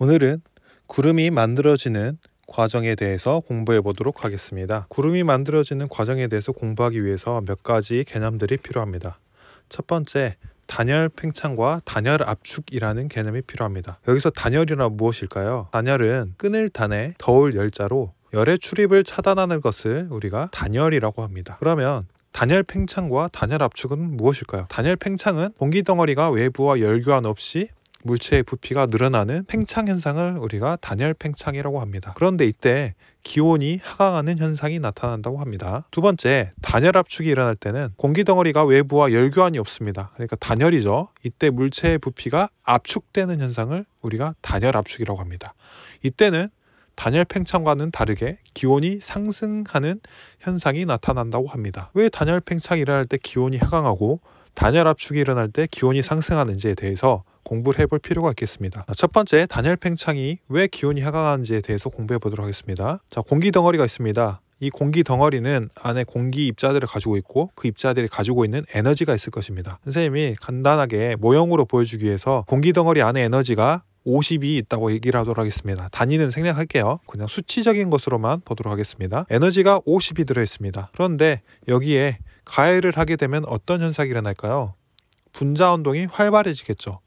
오늘은 구름이 만들어지는 과정에 대해서 공부해 보도록 하겠습니다. 구름이 만들어지는 과정에 대해서 공부하기 위해서 몇 가지 개념들이 필요합니다. 첫 번째, 단열 팽창과 단열 압축이라는 개념이 필요합니다. 여기서 단열이란 무엇일까요? 단열은 끈을 단의 더울 열자로 열의 출입을 차단하는 것을 우리가 단열이라고 합니다. 그러면 단열 팽창과 단열 압축은 무엇일까요? 단열 팽창은 공기 덩어리가 외부와 열교환 없이 물체의 부피가 늘어나는 팽창 현상을 우리가 단열 팽창이라고 합니다. 그런데 이때 기온이 하강하는 현상이 나타난다고 합니다. 두 번째, 단열 압축이 일어날 때는 공기 덩어리가 외부와 열교환이 없습니다. 그러니까 단열이죠. 이때 물체의 부피가 압축되는 현상을 우리가 단열 압축이라고 합니다. 이때는 단열 팽창과는 다르게 기온이 상승하는 현상이 나타난다고 합니다. 왜 단열 팽창이 일어날 때 기온이 하강하고 단열 압축이 일어날 때 기온이 상승하는지에 대해서 공부를 해볼 필요가 있겠습니다. 첫 번째 단열 팽창이 왜 기온이 하강하는지에 대해서 공부해 보도록 하겠습니다. 자, 공기 덩어리가 있습니다. 이 공기 덩어리는 안에 공기 입자들을 가지고 있고 그 입자들이 가지고 있는 에너지가 있을 것입니다. 선생님이 간단하게 모형으로 보여주기 위해서 공기 덩어리 안에 에너지가 50이 있다고 얘기를 하도록 하겠습니다. 단위는 생략할게요. 그냥 수치적인 것으로만 보도록 하겠습니다. 에너지가 50이 들어있습니다. 그런데 여기에 가열을 하게 되면 어떤 현상이 일어날까요? 분자 운동이 활발해지겠죠.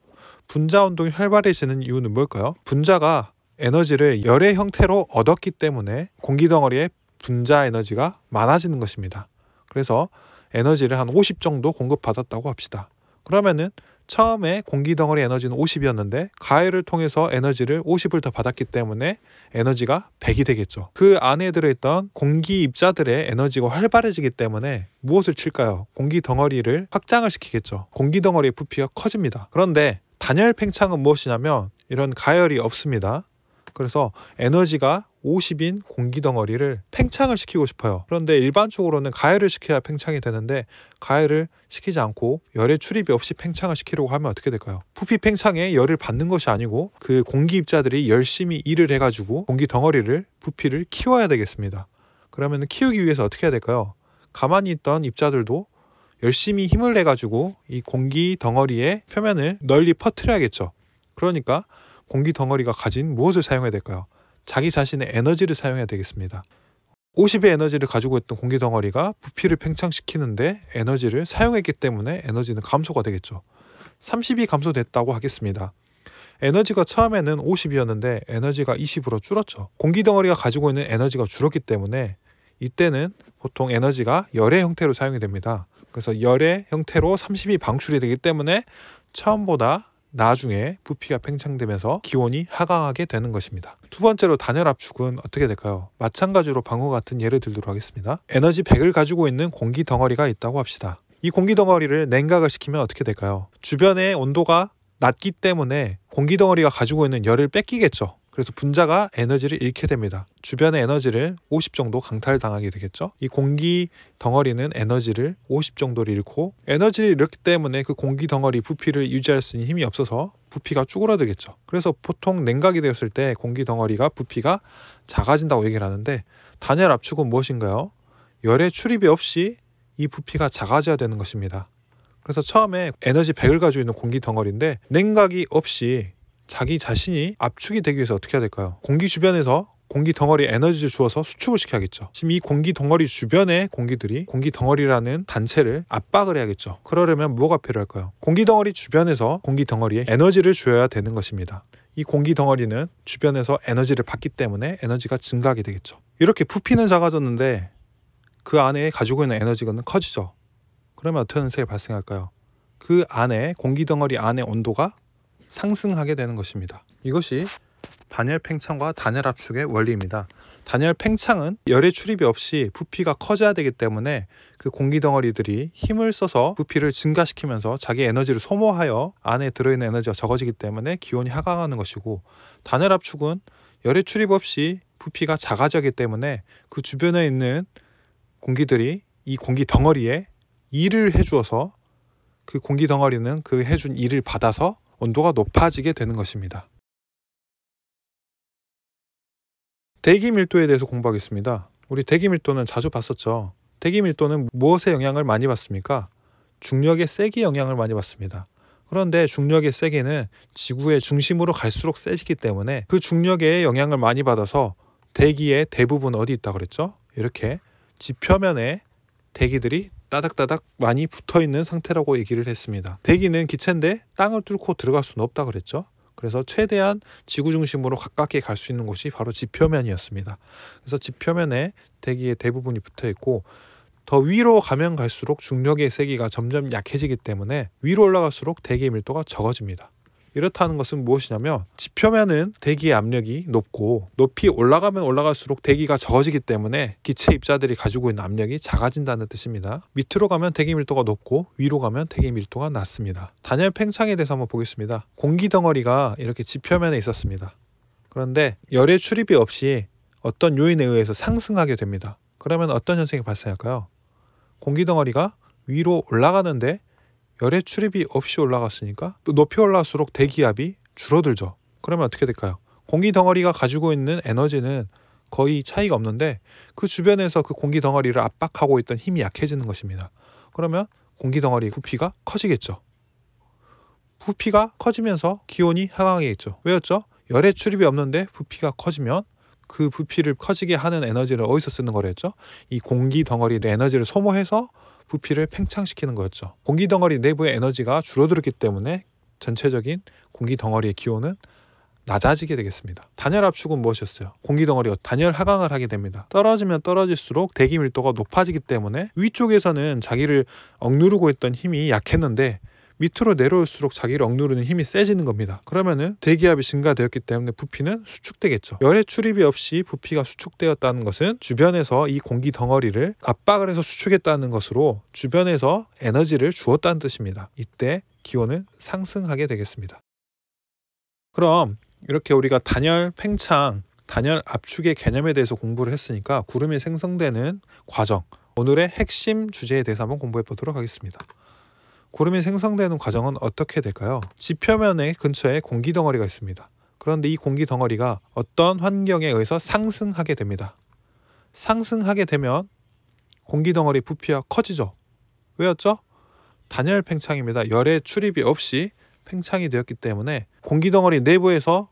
분자 운동이 활발해지는 이유는 뭘까요? 분자가 에너지를 열의 형태로 얻었기 때문에 공기 덩어리의 분자 에너지가 많아지는 것입니다. 그래서 에너지를 한 50 정도 공급받았다고 합시다. 그러면은 처음에 공기 덩어리 에너지는 50이었는데 가열을 통해서 에너지를 50을 더 받았기 때문에 에너지가 100이 되겠죠. 그 안에 들어있던 공기 입자들의 에너지가 활발해지기 때문에 무엇을 칠까요? 공기 덩어리를 확장을 시키겠죠. 공기 덩어리의 부피가 커집니다. 그런데 단열 팽창은 무엇이냐면 이런 가열이 없습니다. 그래서 에너지가 50인 공기 덩어리를 팽창을 시키고 싶어요. 그런데 일반적으로는 가열을 시켜야 팽창이 되는데 가열을 시키지 않고 열의 출입이 없이 팽창을 시키려고 하면 어떻게 될까요? 부피 팽창에 열을 받는 것이 아니고 그 공기 입자들이 열심히 일을 해가지고 공기 덩어리를 부피를 키워야 되겠습니다. 그러면 키우기 위해서 어떻게 해야 될까요? 가만히 있던 입자들도 열심히 힘을 내가지고 이 공기 덩어리의 표면을 널리 퍼뜨려야겠죠 그러니까 공기 덩어리가 가진 무엇을 사용해야 될까요? 자기 자신의 에너지를 사용해야 되겠습니다. 50의 에너지를 가지고 있던 공기 덩어리가 부피를 팽창시키는데 에너지를 사용했기 때문에 에너지는 감소가 되겠죠. 30이 감소됐다고 하겠습니다. 에너지가 처음에는 50이었는데 에너지가 20으로 줄었죠. 공기 덩어리가 가지고 있는 에너지가 줄었기 때문에 이때는 보통 에너지가 열의 형태로 사용이 됩니다. 그래서 열의 형태로 30이 방출이 되기 때문에 처음보다 나중에 부피가 팽창되면서 기온이 하강하게 되는 것입니다. 두 번째로 단열 압축은 어떻게 될까요? 마찬가지로 방어 같은 예를 들도록 하겠습니다. 에너지 100을 가지고 있는 공기 덩어리가 있다고 합시다. 이 공기 덩어리를 냉각을 시키면 어떻게 될까요? 주변의 온도가 낮기 때문에 공기 덩어리가 가지고 있는 열을 뺏기겠죠. 그래서 분자가 에너지를 잃게 됩니다. 주변의 에너지를 50 정도 강탈당하게 되겠죠. 이 공기 덩어리는 에너지를 50 정도를 잃고 에너지를 잃기 었 때문에 그 공기 덩어리 부피를 유지할 수 있는 힘이 없어서 부피가 쭈그러들겠죠. 그래서 보통 냉각이 되었을 때 공기 덩어리가 부피가 작아진다고 얘기를 하는데 단열 압축은 무엇인가요? 열의 출입이 없이 이 부피가 작아져야 되는 것입니다. 그래서 처음에 에너지 100을 가지고 있는 공기 덩어리인데 냉각이 없이 자기 자신이 압축이 되기 위해서 어떻게 해야 될까요? 공기 주변에서 공기 덩어리 에너지를 주어서 수축을 시켜야겠죠. 지금 이 공기 덩어리 주변의 공기들이 공기 덩어리라는 단체를 압박을 해야겠죠. 그러려면 뭐가 필요할까요? 공기 덩어리 주변에서 공기 덩어리에 에너지를 주어야 되는 것입니다. 이 공기 덩어리는 주변에서 에너지를 받기 때문에 에너지가 증가하게 되겠죠. 이렇게 부피는 작아졌는데 그 안에 가지고 있는 에너지가 커지죠. 그러면 어떤 현상이 발생할까요? 그 안에 공기 덩어리 안에 온도가 상승하게 되는 것입니다. 이것이 단열 팽창과 단열 압축의 원리입니다. 단열 팽창은 열의 출입이 없이 부피가 커져야 되기 때문에 그 공기 덩어리들이 힘을 써서 부피를 증가시키면서 자기 에너지를 소모하여 안에 들어있는 에너지가 적어지기 때문에 기온이 하강하는 것이고 단열 압축은 열의 출입 없이 부피가 작아지기 때문에 그 주변에 있는 공기들이 이 공기 덩어리에 일을 해주어서 그 공기 덩어리는 그 해 준 일을 받아서 온도가 높아지게 되는 것입니다. 대기 밀도에 대해서 공부하겠습니다. 우리 대기 밀도는 자주 봤었죠. 대기 밀도는 무엇에 영향을 많이 받습니까? 중력의 세기 영향을 많이 받습니다. 그런데 중력의 세기는 지구의 중심으로 갈수록 세지기 때문에 그 중력의 영향을 많이 받아서 대기의 대부분 어디 있다 그랬죠? 이렇게 지표면에 대기들이 따닥따닥 많이 붙어 있는 상태라고 얘기를 했습니다. 대기는 기체인데 땅을 뚫고 들어갈 수는 없다 그랬죠. 그래서 최대한 지구 중심으로 가깝게 갈 수 있는 곳이 바로 지표면이었습니다. 그래서 지표면에 대기의 대부분이 붙어 있고 더 위로 가면 갈수록 중력의 세기가 점점 약해지기 때문에 위로 올라갈수록 대기의 밀도가 적어집니다. 이렇다는 것은 무엇이냐면 지표면은 대기의 압력이 높고 높이 올라가면 올라갈수록 대기가 적어지기 때문에 기체 입자들이 가지고 있는 압력이 작아진다는 뜻입니다. 밑으로 가면 대기 밀도가 높고 위로 가면 대기 밀도가 낮습니다. 단열 팽창에 대해서 한번 보겠습니다. 공기 덩어리가 이렇게 지표면에 있었습니다. 그런데 열의 출입이 없이 어떤 요인에 의해서 상승하게 됩니다. 그러면 어떤 현상이 발생할까요? 공기 덩어리가 위로 올라가는데 열의 출입이 없이 올라갔으니까 높이 올라갈수록 대기압이 줄어들죠. 그러면 어떻게 될까요? 공기 덩어리가 가지고 있는 에너지는 거의 차이가 없는데 그 주변에서 그 공기 덩어리를 압박하고 있던 힘이 약해지는 것입니다. 그러면 공기 덩어리 부피가 커지겠죠. 부피가 커지면서 기온이 하강하겠죠. 왜였죠? 열의 출입이 없는데 부피가 커지면 그 부피를 커지게 하는 에너지를 어디서 쓰는 거랬죠? 이 공기 덩어리의 에너지를 소모해서 부피를 팽창시키는 거였죠. 공기 덩어리 내부의 에너지가 줄어들었기 때문에 전체적인 공기 덩어리의 기온은 낮아지게 되겠습니다. 단열 압축은 무엇이었어요? 공기 덩어리가 어, 단열 하강을 하게 됩니다. 떨어지면 떨어질수록 대기 밀도가 높아지기 때문에 위쪽에서는 자기를 억누르고 있던 힘이 약했는데 밑으로 내려올수록 자기를 억누르는 힘이 세지는 겁니다. 그러면은 대기압이 증가되었기 때문에 부피는 수축되겠죠. 열의 출입이 없이 부피가 수축되었다는 것은 주변에서 이 공기 덩어리를 압박을 해서 수축했다는 것으로 주변에서 에너지를 주었다는 뜻입니다. 이때 기온은 상승하게 되겠습니다. 그럼 이렇게 우리가 단열, 팽창, 단열 압축의 개념에 대해서 공부를 했으니까 구름이 생성되는 과정, 오늘의 핵심 주제에 대해서 한번 공부해 보도록 하겠습니다. 구름이 생성되는 과정은 어떻게 될까요? 지표면의 근처에 공기 덩어리가 있습니다. 그런데 이 공기 덩어리가 어떤 환경에 의해서 상승하게 됩니다. 상승하게 되면 공기 덩어리 부피가 커지죠. 왜였죠? 단열 팽창입니다. 열의 출입이 없이 팽창이 되었기 때문에 공기 덩어리 내부에서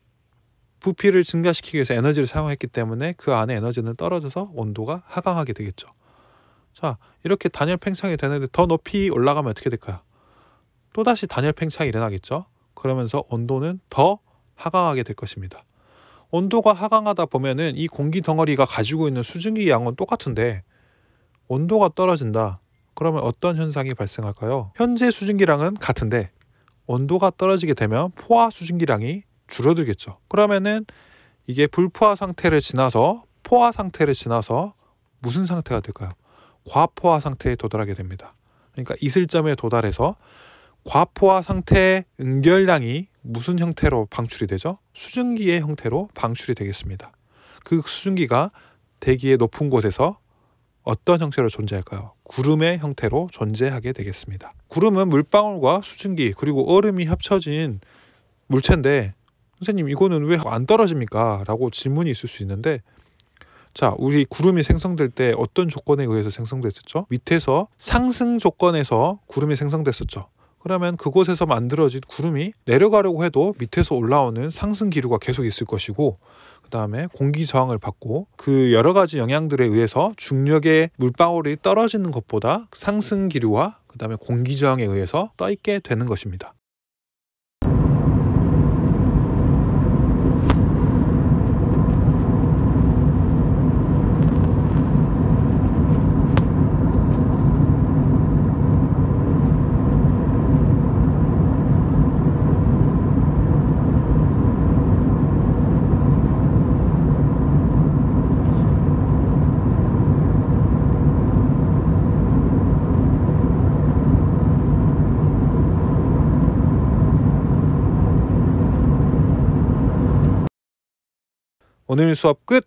부피를 증가시키기 위해서 에너지를 사용했기 때문에 그 안에 에너지는 떨어져서 온도가 하강하게 되겠죠. 자, 이렇게 단열 팽창이 되는데 더 높이 올라가면 어떻게 될까요? 또다시 단열 팽창이 일어나겠죠. 그러면서 온도는 더 하강하게 될 것입니다. 온도가 하강하다 보면은 이 공기 덩어리가 가지고 있는 수증기 양은 똑같은데 온도가 떨어진다. 그러면 어떤 현상이 발생할까요? 현재 수증기량은 같은데 온도가 떨어지게 되면 포화 수증기량이 줄어들겠죠. 그러면은 이게 불포화 상태를 지나서 포화 상태를 지나서 무슨 상태가 될까요? 과포화 상태에 도달하게 됩니다. 그러니까 이슬점에 도달해서 과포화 상태의 응결량이 무슨 형태로 방출이 되죠? 수증기의 형태로 방출이 되겠습니다. 그 수증기가 대기의 높은 곳에서 어떤 형태로 존재할까요? 구름의 형태로 존재하게 되겠습니다. 구름은 물방울과 수증기 그리고 얼음이 합쳐진 물체인데 선생님 이거는 왜 안 떨어집니까? 라고 질문이 있을 수 있는데 자 우리 구름이 생성될 때 어떤 조건에 의해서 생성됐었죠? 밑에서 상승 조건에서 구름이 생성됐었죠. 그러면 그곳에서 만들어진 구름이 내려가려고 해도 밑에서 올라오는 상승 기류가 계속 있을 것이고 그다음에 공기 저항을 받고 그 여러 가지 영향들에 의해서 중력의 물방울이 떨어지는 것보다 상승 기류와 그다음에 공기 저항에 의해서 떠 있게 되는 것입니다. 오늘 수업 끝!